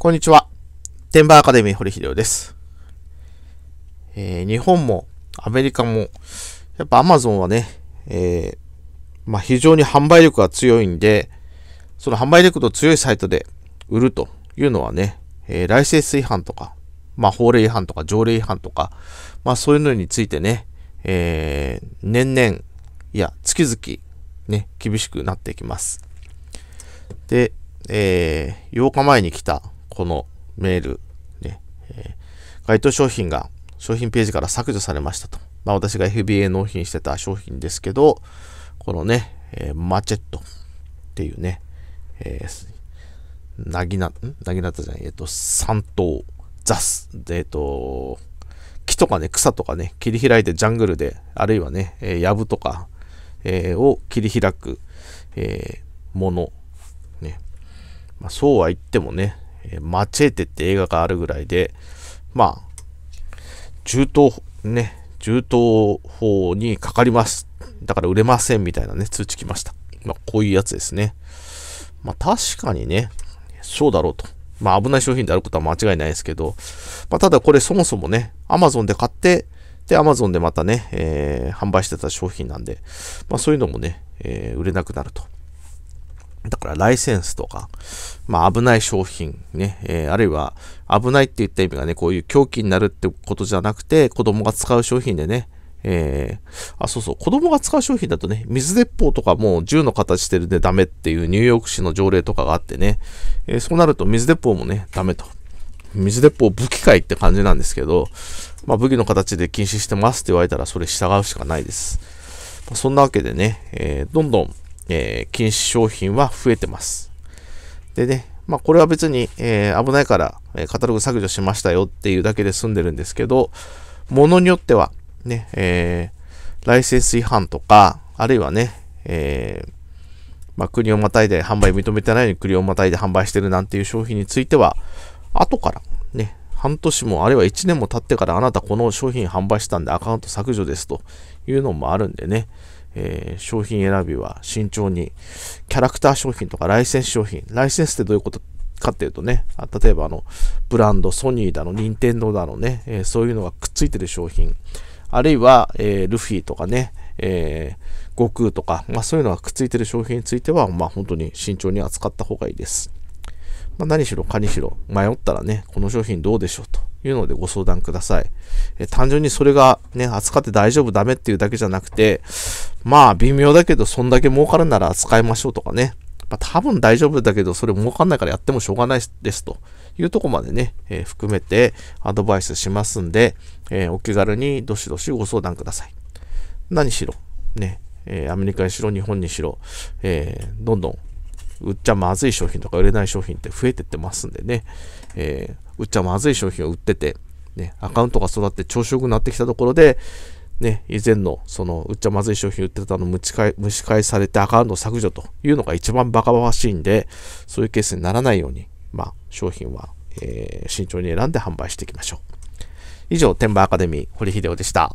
こんにちは。テンバーアカデミー堀秀夫です。えー、日本もアメリカも、やっぱアマゾンはね、えー、まあ、非常に販売力が強いんで、その販売力の強いサイトで売るというのはね、えー、ライセンス違反とか、まあ、法令違反とか条例違反とか、まあ、そういうのについてね、えー、年々、いや、月々、ね、厳しくなっていきます。で、えー、8日前に来たこのメール、ね、えー、該当商品が商品ページから削除されましたと。まあ、私が FBA 納品してた商品ですけど、このね、えー、マチェットっていうね、えー、なぎな、なぎなたじゃない、えっ、ー、と、三頭、ザス、えっ、ー、と、木とかね、草とかね、切り開いてジャングルで、あるいはね、えー、やぶとか、えー、を切り開く、えー、もの、ね。まあ、そうは言ってもね、えマチェーテって映画があるぐらいで、まあ、中東、ね、中東法にかかります。だから売れませんみたいなね、通知来ました。まあ、こういうやつですね。まあ、確かにね、そうだろうと。まあ、危ない商品であることは間違いないですけど、まあ、ただこれそもそもね、Amazon で買って、で、Amazon でまたね、えー、販売してた商品なんで、まあ、そういうのもね、えー、売れなくなると。だからライセンスとか、まあ危ない商品ね、えー、あるいは危ないって言った意味がね、こういう狂気になるってことじゃなくて、子供が使う商品でね、えー、あ、そうそう、子供が使う商品だとね、水鉄砲とかもう銃の形してるんでダメっていうニューヨーク市の条例とかがあってね、えー、そうなると水鉄砲もね、ダメと。水鉄砲武器界って感じなんですけど、まあ武器の形で禁止してますって言われたらそれ従うしかないです。まあ、そんなわけでね、えー、どんどんえー、禁止商品は増えてます。でね、まあこれは別に、えー、危ないから、えカタログ削除しましたよっていうだけで済んでるんですけど、ものによっては、ね、えー、ライセンス違反とか、あるいはね、えー、まあ、国をまたいで販売認めてないのに国をまたいで販売してるなんていう商品については、後からね、半年もあるいは1年も経ってからあなたこの商品販売したんでアカウント削除ですというのもあるんでね、えー、商品選びは慎重に、キャラクター商品とかライセンス商品、ライセンスってどういうことかっていうとね、例えばあの、ブランド、ソニーだの、ニンテンドーだのね、えー、そういうのがくっついてる商品、あるいは、えー、ルフィとかね、えー、悟空とか、まあ、そういうのがくっついてる商品については、まあ、本当に慎重に扱った方がいいです。まあ、何しろかにしろ迷ったらね、この商品どうでしょうと。いうのでご相談ください。え単純にそれがね、扱って大丈夫ダメっていうだけじゃなくて、まあ微妙だけどそんだけ儲かるなら扱いましょうとかね。まあ、多分大丈夫だけどそれ儲かんないからやってもしょうがないですというとこまでね、えー、含めてアドバイスしますんで、えー、お気軽にどしどしご相談ください。何しろ、ね、えー、アメリカにしろ日本にしろ、えどんどん売っちゃまずい商品とか売れない商品って増えてってますんでね、えー、売っちゃまずい商品を売ってて、ね、アカウントが育って調子よくなってきたところで、ね、以前のその売っちゃまずい商品売ってたの蒸し返蒸し返されてアカウント削除というのが一番バカバカしいんで、そういうケースにならないように、まあ、商品は、えー、慎重に選んで販売していきましょう。以上、天馬アカデミー、堀秀夫でした。